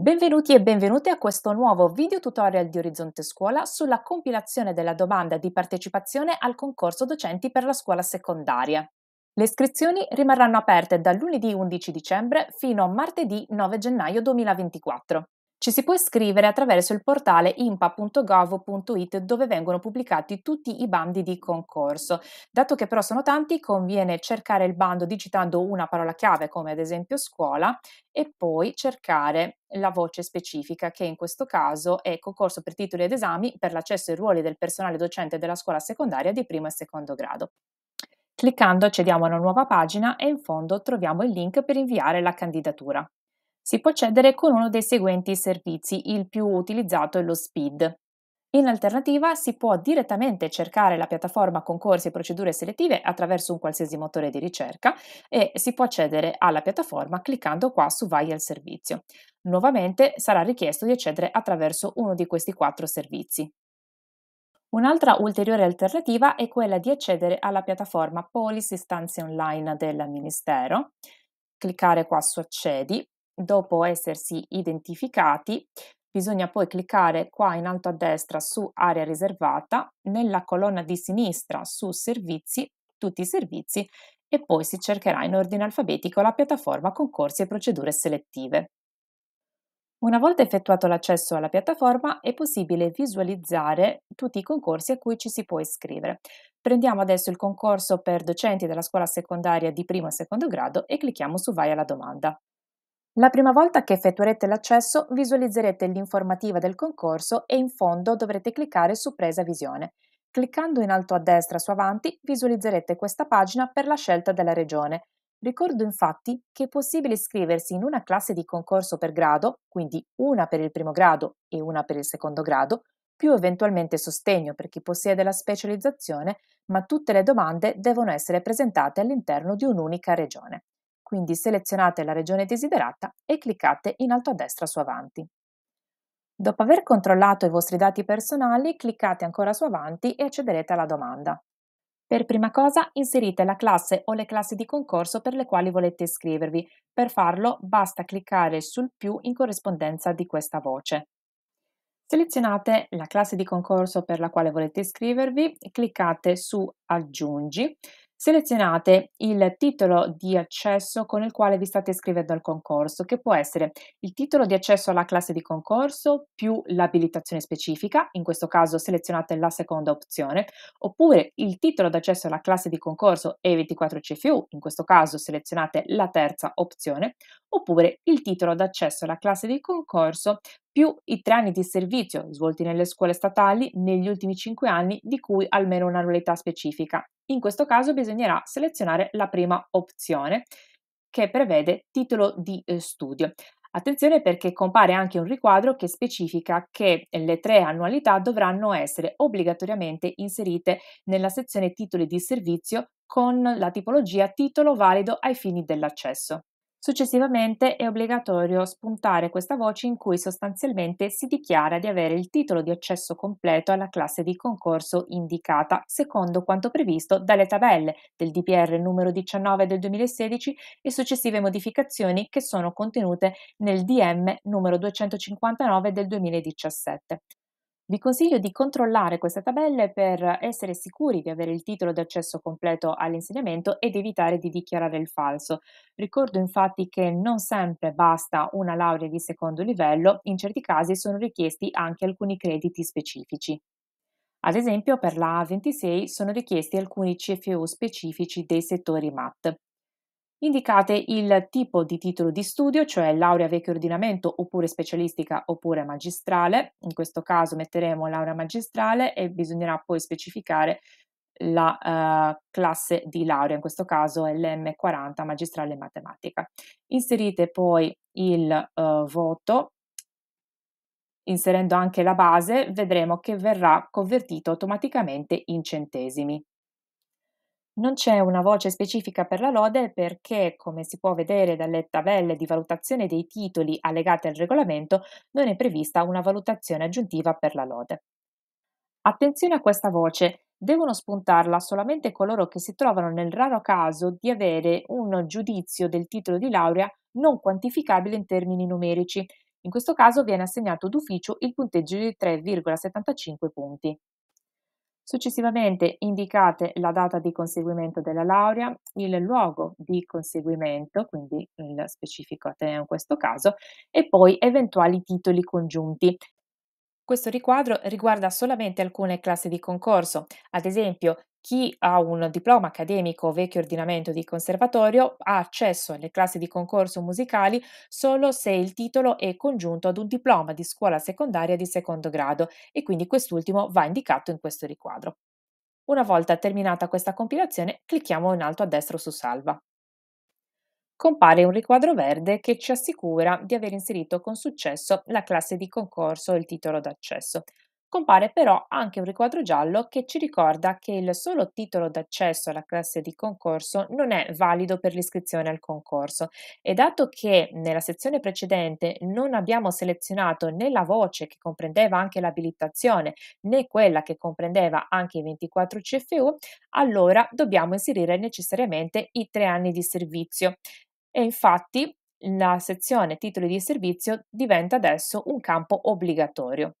Benvenuti e benvenuti a questo nuovo video tutorial di Orizzonte Scuola sulla compilazione della domanda di partecipazione al concorso docenti per la scuola secondaria. Le iscrizioni rimarranno aperte dal lunedì 11 dicembre fino a martedì 9 gennaio 2024. Ci si può iscrivere attraverso il portale impa.gov.it dove vengono pubblicati tutti i bandi di concorso. Dato che però sono tanti, conviene cercare il bando digitando una parola chiave come ad esempio scuola e poi cercare la voce specifica che in questo caso è concorso per titoli ed esami per l'accesso ai ruoli del personale docente della scuola secondaria di primo e secondo grado. Cliccando accediamo a una nuova pagina e in fondo troviamo il link per inviare la candidatura. Si può accedere con uno dei seguenti servizi, il più utilizzato è lo SPID. In alternativa si può direttamente cercare la piattaforma concorsi e procedure selettive attraverso un qualsiasi motore di ricerca e si può accedere alla piattaforma cliccando qua su Vai al servizio. Nuovamente sarà richiesto di accedere attraverso uno di questi quattro servizi. Un'altra ulteriore alternativa è quella di accedere alla piattaforma Policy Stanze Online del Ministero, cliccare qua su Accedi Dopo essersi identificati, bisogna poi cliccare qua in alto a destra su area riservata, nella colonna di sinistra su servizi, tutti i servizi e poi si cercherà in ordine alfabetico la piattaforma concorsi e procedure selettive. Una volta effettuato l'accesso alla piattaforma è possibile visualizzare tutti i concorsi a cui ci si può iscrivere. Prendiamo adesso il concorso per docenti della scuola secondaria di primo e secondo grado e clicchiamo su Vai alla domanda. La prima volta che effettuerete l'accesso visualizzerete l'informativa del concorso e in fondo dovrete cliccare su Presa visione. Cliccando in alto a destra su Avanti visualizzerete questa pagina per la scelta della regione. Ricordo infatti che è possibile iscriversi in una classe di concorso per grado, quindi una per il primo grado e una per il secondo grado, più eventualmente sostegno per chi possiede la specializzazione, ma tutte le domande devono essere presentate all'interno di un'unica regione quindi selezionate la regione desiderata e cliccate in alto a destra su Avanti. Dopo aver controllato i vostri dati personali, cliccate ancora su Avanti e accederete alla domanda. Per prima cosa inserite la classe o le classi di concorso per le quali volete iscrivervi. Per farlo basta cliccare sul più in corrispondenza di questa voce. Selezionate la classe di concorso per la quale volete iscrivervi, cliccate su Aggiungi, Selezionate il titolo di accesso con il quale vi state iscrivendo al concorso, che può essere il titolo di accesso alla classe di concorso più l'abilitazione specifica, in questo caso selezionate la seconda opzione, oppure il titolo d'accesso alla classe di concorso E24 CFU, in questo caso selezionate la terza opzione, oppure il titolo d'accesso alla classe di concorso più i tre anni di servizio svolti nelle scuole statali negli ultimi cinque anni di cui almeno un'annualità specifica. In questo caso bisognerà selezionare la prima opzione che prevede titolo di eh, studio. Attenzione perché compare anche un riquadro che specifica che le tre annualità dovranno essere obbligatoriamente inserite nella sezione titoli di servizio con la tipologia titolo valido ai fini dell'accesso. Successivamente è obbligatorio spuntare questa voce in cui sostanzialmente si dichiara di avere il titolo di accesso completo alla classe di concorso indicata, secondo quanto previsto dalle tabelle del DPR numero 19 del 2016 e successive modificazioni che sono contenute nel DM numero 259 del 2017. Vi consiglio di controllare queste tabelle per essere sicuri di avere il titolo di accesso completo all'insegnamento ed evitare di dichiarare il falso. Ricordo infatti che non sempre basta una laurea di secondo livello, in certi casi sono richiesti anche alcuni crediti specifici. Ad esempio per la A26 sono richiesti alcuni CFU specifici dei settori MAT. Indicate il tipo di titolo di studio, cioè laurea vecchio ordinamento oppure specialistica oppure magistrale, in questo caso metteremo laurea magistrale e bisognerà poi specificare la uh, classe di laurea, in questo caso l'M40 magistrale in matematica. Inserite poi il uh, voto, inserendo anche la base, vedremo che verrà convertito automaticamente in centesimi. Non c'è una voce specifica per la lode perché, come si può vedere dalle tabelle di valutazione dei titoli allegate al regolamento, non è prevista una valutazione aggiuntiva per la lode. Attenzione a questa voce, devono spuntarla solamente coloro che si trovano nel raro caso di avere un giudizio del titolo di laurea non quantificabile in termini numerici. In questo caso viene assegnato d'ufficio il punteggio di 3,75 punti. Successivamente indicate la data di conseguimento della laurea, il luogo di conseguimento, quindi il specifico ateneo in questo caso, e poi eventuali titoli congiunti. Questo riquadro riguarda solamente alcune classi di concorso, ad esempio chi ha un diploma accademico vecchio ordinamento di conservatorio ha accesso alle classi di concorso musicali solo se il titolo è congiunto ad un diploma di scuola secondaria di secondo grado e quindi quest'ultimo va indicato in questo riquadro. Una volta terminata questa compilazione, clicchiamo in alto a destra su Salva. Compare un riquadro verde che ci assicura di aver inserito con successo la classe di concorso e il titolo d'accesso. Compare però anche un riquadro giallo che ci ricorda che il solo titolo d'accesso alla classe di concorso non è valido per l'iscrizione al concorso e dato che nella sezione precedente non abbiamo selezionato né la voce che comprendeva anche l'abilitazione né quella che comprendeva anche i 24 CFU, allora dobbiamo inserire necessariamente i tre anni di servizio. E infatti la sezione titoli di servizio diventa adesso un campo obbligatorio.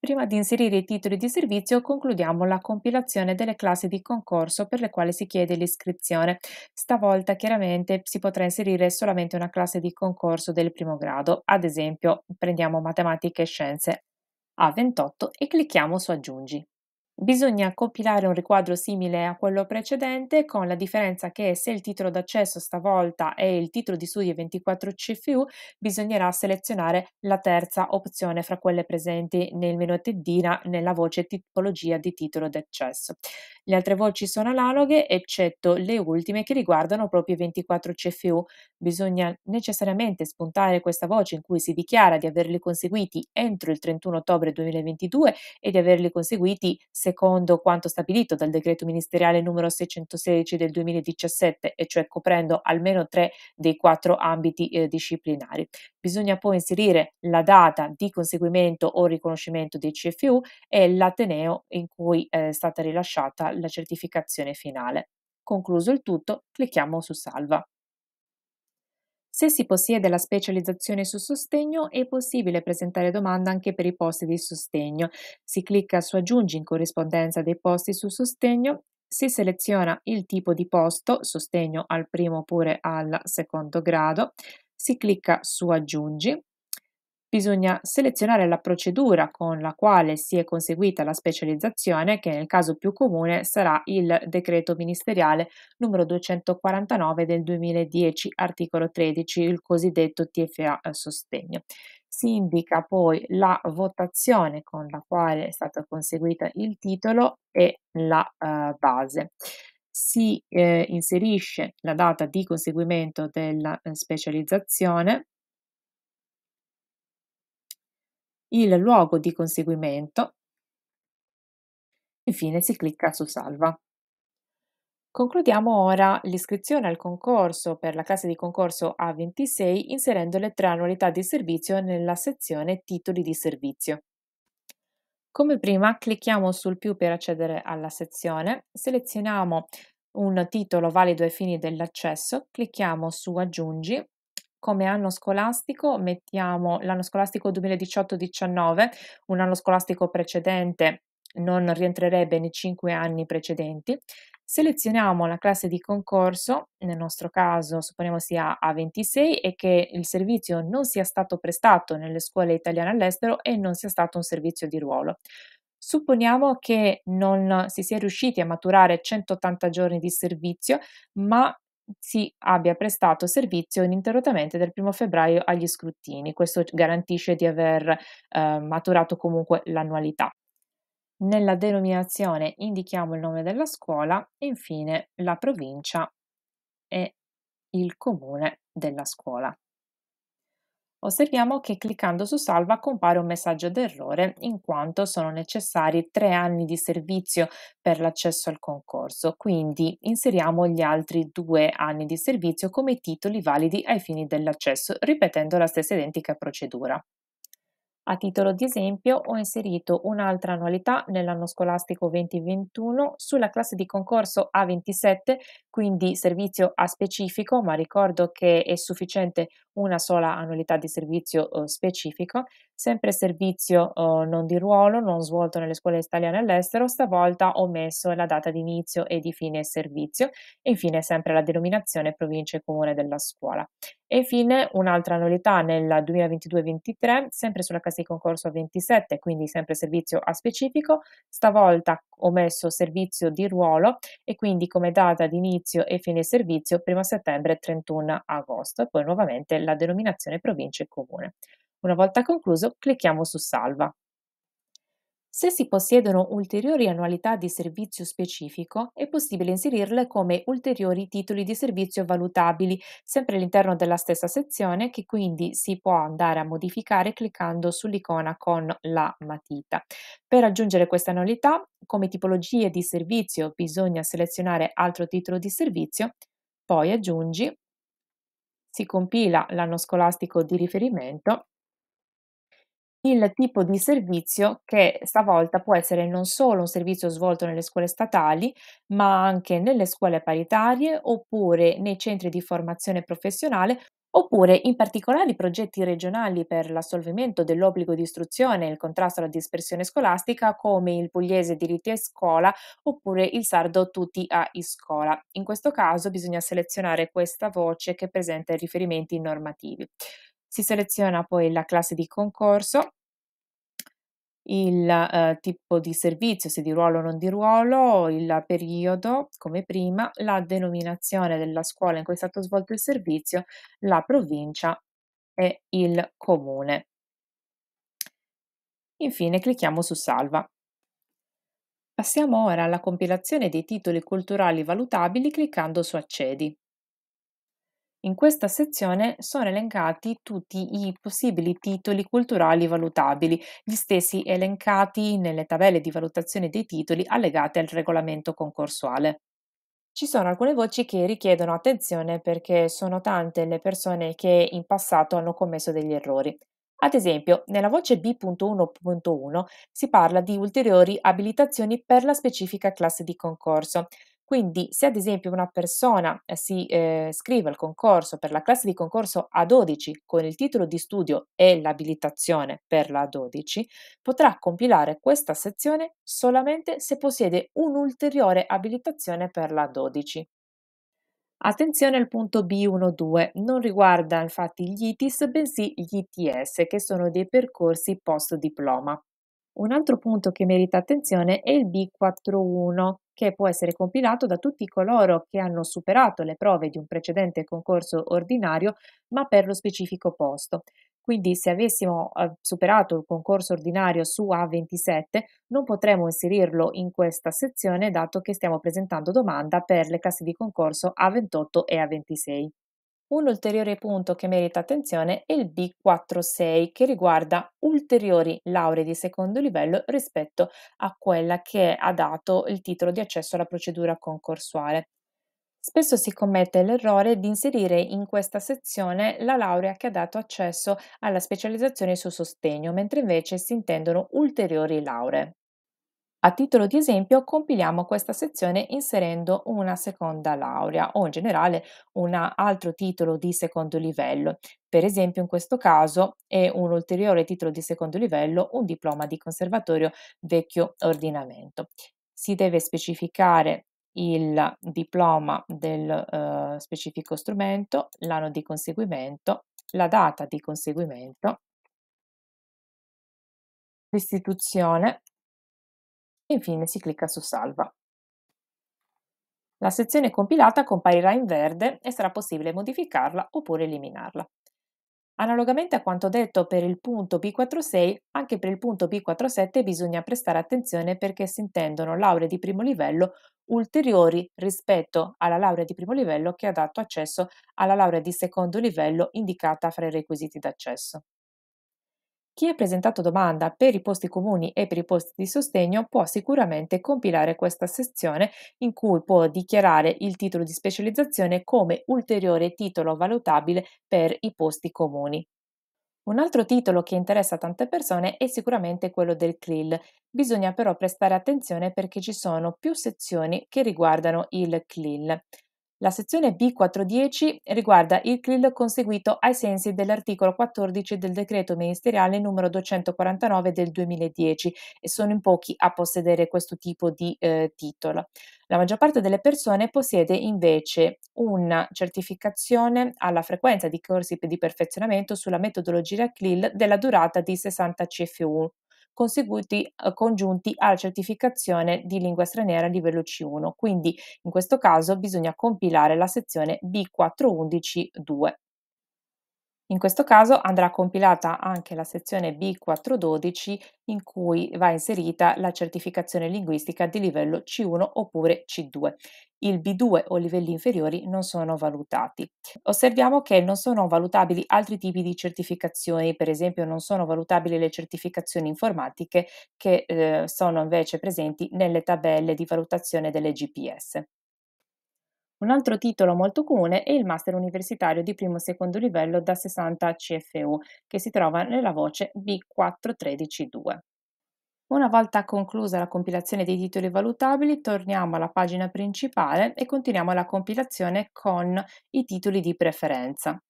Prima di inserire i titoli di servizio concludiamo la compilazione delle classi di concorso per le quali si chiede l'iscrizione. Stavolta chiaramente si potrà inserire solamente una classe di concorso del primo grado, ad esempio prendiamo matematica e scienze A28 e clicchiamo su aggiungi. Bisogna compilare un riquadro simile a quello precedente con la differenza che se il titolo d'accesso stavolta è il titolo di studio 24 CFU, bisognerà selezionare la terza opzione fra quelle presenti nel menu tendina nella voce tipologia di titolo d'accesso. Le altre voci sono analoghe eccetto le ultime che riguardano proprio i 24 CFU. Bisogna necessariamente spuntare questa voce in cui si dichiara di averli conseguiti entro il 31 ottobre 2022 e di averli conseguiti se secondo quanto stabilito dal decreto ministeriale numero 616 del 2017, e cioè coprendo almeno tre dei quattro ambiti eh, disciplinari. Bisogna poi inserire la data di conseguimento o riconoscimento dei CFU e l'ateneo in cui eh, è stata rilasciata la certificazione finale. Concluso il tutto, clicchiamo su Salva. Se si possiede la specializzazione su sostegno è possibile presentare domanda anche per i posti di sostegno. Si clicca su aggiungi in corrispondenza dei posti su sostegno si seleziona il tipo di posto, sostegno al primo oppure al secondo grado, si clicca su aggiungi, bisogna selezionare la procedura con la quale si è conseguita la specializzazione, che nel caso più comune sarà il decreto ministeriale numero 249 del 2010, articolo 13, il cosiddetto TFA eh, sostegno. Si indica poi la votazione con la quale è stato conseguito il titolo e la uh, base si eh, inserisce la data di conseguimento della eh, specializzazione il luogo di conseguimento. Infine si clicca su Salva. Concludiamo ora l'iscrizione al concorso per la casa di concorso A26 inserendo le tre annualità di servizio nella sezione Titoli di servizio. Come prima clicchiamo sul più per accedere alla sezione, selezioniamo un titolo valido ai fini dell'accesso, clicchiamo su Aggiungi come anno scolastico mettiamo l'anno scolastico 2018-19, un anno scolastico precedente non rientrerebbe nei cinque anni precedenti. Selezioniamo la classe di concorso, nel nostro caso supponiamo sia A26 e che il servizio non sia stato prestato nelle scuole italiane all'estero e non sia stato un servizio di ruolo. Supponiamo che non si sia riusciti a maturare 180 giorni di servizio, ma si abbia prestato servizio ininterrottamente dal 1 febbraio agli scrutini. Questo garantisce di aver eh, maturato comunque l'annualità. Nella denominazione indichiamo il nome della scuola e infine la provincia e il comune della scuola. Osserviamo che cliccando su salva compare un messaggio d'errore in quanto sono necessari tre anni di servizio per l'accesso al concorso, quindi inseriamo gli altri due anni di servizio come titoli validi ai fini dell'accesso, ripetendo la stessa identica procedura. A titolo di esempio ho inserito un'altra annualità nell'anno scolastico 2021 sulla classe di concorso A27, quindi servizio A specifico, ma ricordo che è sufficiente una sola annualità di servizio eh, specifico sempre servizio eh, non di ruolo, non svolto nelle scuole italiane all'estero, stavolta ho messo la data di inizio e di fine servizio e infine sempre la denominazione provincia e comune della scuola. E infine un'altra novità nel 2022-23, sempre sulla casa di concorso 27, quindi sempre servizio a specifico, stavolta ho messo servizio di ruolo e quindi come data di inizio e fine servizio 1 settembre 31 agosto e poi nuovamente la denominazione provincia e comune. Una volta concluso, clicchiamo su Salva. Se si possiedono ulteriori annualità di servizio specifico, è possibile inserirle come ulteriori titoli di servizio valutabili, sempre all'interno della stessa sezione, che quindi si può andare a modificare cliccando sull'icona con la matita. Per aggiungere queste annualità, come tipologie di servizio bisogna selezionare altro titolo di servizio, poi aggiungi, si compila l'anno scolastico di riferimento il tipo di servizio che stavolta può essere non solo un servizio svolto nelle scuole statali, ma anche nelle scuole paritarie oppure nei centri di formazione professionale oppure in particolari progetti regionali per l'assolvimento dell'obbligo di istruzione e il contrasto alla dispersione scolastica come il pugliese diritti a scuola oppure il sardo tutti a scuola. In questo caso bisogna selezionare questa voce che presenta i riferimenti normativi. Si seleziona poi la classe di concorso, il eh, tipo di servizio, se di ruolo o non di ruolo, il periodo, come prima, la denominazione della scuola in cui è stato svolto il servizio, la provincia e il comune. Infine clicchiamo su Salva. Passiamo ora alla compilazione dei titoli culturali valutabili cliccando su Accedi. In questa sezione sono elencati tutti i possibili titoli culturali valutabili, gli stessi elencati nelle tabelle di valutazione dei titoli allegate al regolamento concorsuale. Ci sono alcune voci che richiedono attenzione perché sono tante le persone che in passato hanno commesso degli errori. Ad esempio, nella voce B.1.1 si parla di ulteriori abilitazioni per la specifica classe di concorso. Quindi se ad esempio una persona eh, si eh, iscrive al concorso per la classe di concorso A12 con il titolo di studio e l'abilitazione per la A12, potrà compilare questa sezione solamente se possiede un'ulteriore abilitazione per la A12. Attenzione al punto B12, non riguarda infatti gli ITIS bensì gli ITS che sono dei percorsi post diploma. Un altro punto che merita attenzione è il B41 che può essere compilato da tutti coloro che hanno superato le prove di un precedente concorso ordinario, ma per lo specifico posto. Quindi se avessimo eh, superato il concorso ordinario su A27 non potremmo inserirlo in questa sezione dato che stiamo presentando domanda per le casse di concorso A28 e A26. Un ulteriore punto che merita attenzione è il B46 che riguarda ulteriori lauree di secondo livello rispetto a quella che ha dato il titolo di accesso alla procedura concorsuale. Spesso si commette l'errore di inserire in questa sezione la laurea che ha dato accesso alla specializzazione su sostegno, mentre invece si intendono ulteriori lauree. A titolo di esempio compiliamo questa sezione inserendo una seconda laurea o in generale un altro titolo di secondo livello. Per esempio in questo caso è un ulteriore titolo di secondo livello un diploma di conservatorio vecchio ordinamento. Si deve specificare il diploma del eh, specifico strumento, l'anno di conseguimento, la data di conseguimento, l'istituzione infine si clicca su Salva. La sezione compilata comparirà in verde e sarà possibile modificarla oppure eliminarla. Analogamente a quanto detto per il punto P46, anche per il punto P47 bisogna prestare attenzione perché si intendono lauree di primo livello ulteriori rispetto alla laurea di primo livello che ha dato accesso alla laurea di secondo livello indicata fra i requisiti d'accesso. Chi ha presentato domanda per i posti comuni e per i posti di sostegno può sicuramente compilare questa sezione in cui può dichiarare il titolo di specializzazione come ulteriore titolo valutabile per i posti comuni. Un altro titolo che interessa tante persone è sicuramente quello del CLIL. Bisogna però prestare attenzione perché ci sono più sezioni che riguardano il CLIL. La sezione B410 riguarda il CLIL conseguito ai sensi dell'articolo 14 del decreto ministeriale numero 249 del 2010 e sono in pochi a possedere questo tipo di eh, titolo. La maggior parte delle persone possiede invece una certificazione alla frequenza di corsi di perfezionamento sulla metodologia CLIL della durata di 60 CFU conseguiti eh, congiunti alla certificazione di lingua straniera a livello C1. Quindi in questo caso bisogna compilare la sezione B4112. In questo caso andrà compilata anche la sezione B412 in cui va inserita la certificazione linguistica di livello C1 oppure C2. Il B2 o livelli inferiori non sono valutati. Osserviamo che non sono valutabili altri tipi di certificazioni, per esempio non sono valutabili le certificazioni informatiche che eh, sono invece presenti nelle tabelle di valutazione delle GPS. Un altro titolo molto comune è il Master Universitario di primo e secondo livello da 60 CFU, che si trova nella voce B4132. Una volta conclusa la compilazione dei titoli valutabili, torniamo alla pagina principale e continuiamo la compilazione con i titoli di preferenza.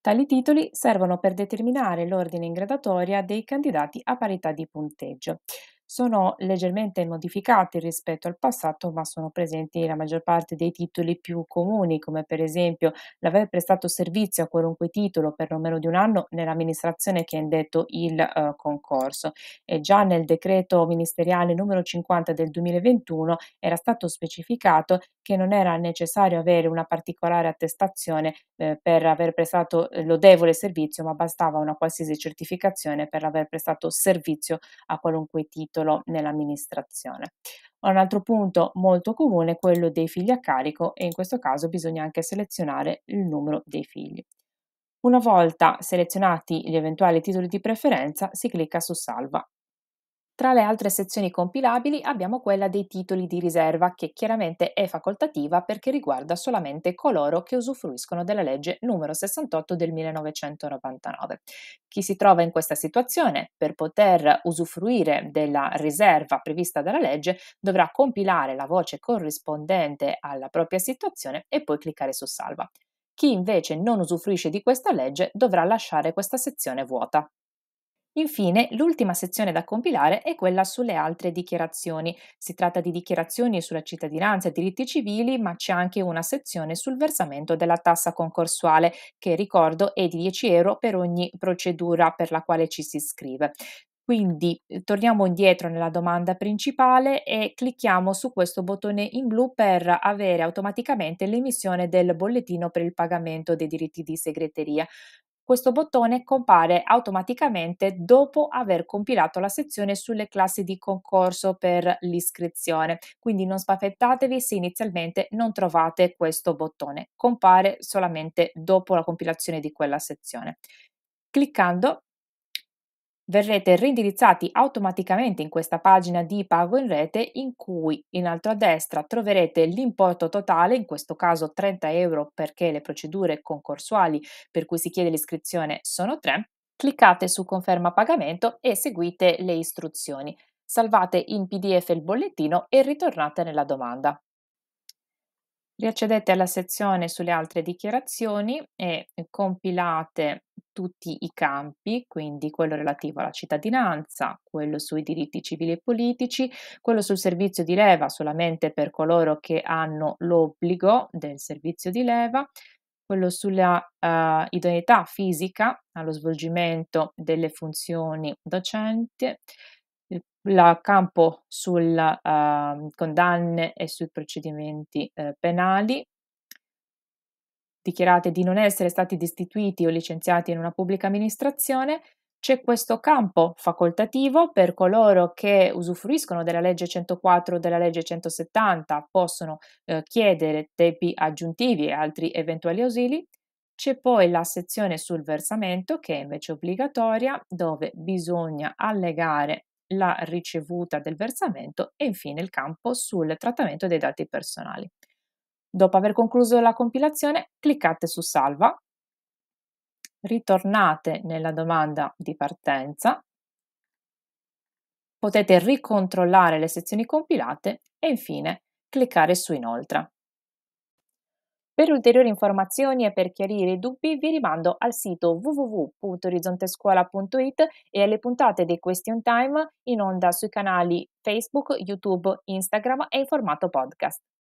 Tali titoli servono per determinare l'ordine in gradatoria dei candidati a parità di punteggio sono leggermente modificati rispetto al passato, ma sono presenti la maggior parte dei titoli più comuni, come per esempio l'aver prestato servizio a qualunque titolo per non meno di un anno nell'amministrazione che ha indetto il eh, concorso. E già nel decreto ministeriale numero 50 del 2021 era stato specificato che non era necessario avere una particolare attestazione eh, per aver prestato lodevole servizio, ma bastava una qualsiasi certificazione per aver prestato servizio a qualunque titolo titolo nell'amministrazione. Un altro punto molto comune è quello dei figli a carico e in questo caso bisogna anche selezionare il numero dei figli. Una volta selezionati gli eventuali titoli di preferenza si clicca su Salva tra le altre sezioni compilabili abbiamo quella dei titoli di riserva, che chiaramente è facoltativa perché riguarda solamente coloro che usufruiscono della legge numero 68 del 1999. Chi si trova in questa situazione, per poter usufruire della riserva prevista dalla legge, dovrà compilare la voce corrispondente alla propria situazione e poi cliccare su salva. Chi invece non usufruisce di questa legge dovrà lasciare questa sezione vuota. Infine, l'ultima sezione da compilare è quella sulle altre dichiarazioni. Si tratta di dichiarazioni sulla cittadinanza e diritti civili, ma c'è anche una sezione sul versamento della tassa concorsuale, che ricordo è di 10 euro per ogni procedura per la quale ci si iscrive. Quindi eh, torniamo indietro nella domanda principale e clicchiamo su questo bottone in blu per avere automaticamente l'emissione del bollettino per il pagamento dei diritti di segreteria. Questo bottone compare automaticamente dopo aver compilato la sezione sulle classi di concorso per l'iscrizione, quindi non spaventatevi se inizialmente non trovate questo bottone, compare solamente dopo la compilazione di quella sezione. Cliccando verrete ridirizzati automaticamente in questa pagina di pago in rete in cui in alto a destra troverete l'importo totale, in questo caso 30 euro perché le procedure concorsuali per cui si chiede l'iscrizione sono 3, cliccate su conferma pagamento e seguite le istruzioni. Salvate in PDF il bollettino e ritornate nella domanda. Riaccedete alla sezione sulle altre dichiarazioni e compilate tutti i campi, quindi quello relativo alla cittadinanza, quello sui diritti civili e politici, quello sul servizio di leva solamente per coloro che hanno l'obbligo del servizio di leva, quello sulla uh, idoneità fisica allo svolgimento delle funzioni docente, il campo sulle uh, condanne e sui procedimenti uh, penali dichiarate di non essere stati destituiti o licenziati in una pubblica amministrazione, c'è questo campo facoltativo per coloro che usufruiscono della legge 104 o della legge 170, possono eh, chiedere tempi aggiuntivi e altri eventuali ausili. C'è poi la sezione sul versamento che è invece obbligatoria dove bisogna allegare la ricevuta del versamento e infine il campo sul trattamento dei dati personali. Dopo aver concluso la compilazione, cliccate su Salva, ritornate nella domanda di partenza, potete ricontrollare le sezioni compilate e infine cliccare su Inoltre. Per ulteriori informazioni e per chiarire i dubbi vi rimando al sito www.orizzontescuola.it e alle puntate dei Question Time in onda sui canali Facebook, YouTube, Instagram e in formato podcast.